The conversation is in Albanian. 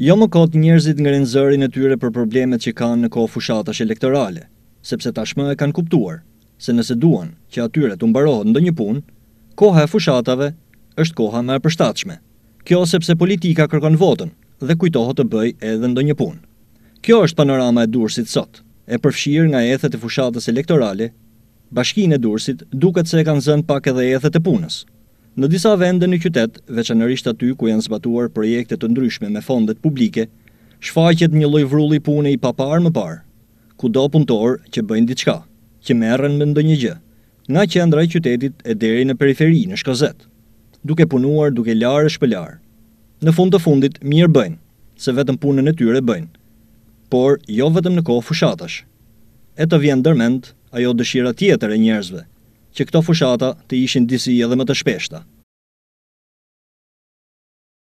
Jo më kotë njerëzit ngrenë rinëzërin e tyre për problemet që kanë në kohë fushatash elektorale, sepse tashmë e kanë kuptuar se nëse duan që atyre të mbarohet ndë një punë, koha e fushatave është koha më e përshtatshme. Kjo sepse politika kërkon votën dhe kujtohet të bëj edhe ndë një punë. Kjo është panorama e dursit sot, e përfshirë nga ethet e fushatës elektorale, bashkinë e dursit duket se e kanë zënë pak edhe ethet e punës. Në disa vende në qytet, veçanërisht aty ku janë zbatuar projekte të ndryshme me fondet publike, shfaqet një lloj vrulli pune i paparë më parë, ku do punëtor që bëjnë diçka, që merren me ndonjë gjë, nga qendra e qytetit e deri në periferi në Shkozet, duke punuar, duke larë e shpëlar. Në fund të fundit mirë bëjnë, se vetëm punën e tyre bëjnë, por jo vetëm në kohë fushatash. E të vjen dërmend ajo dëshira tjetër e njerëzve, që këto fushata të ishin disi edhe më të shpeshta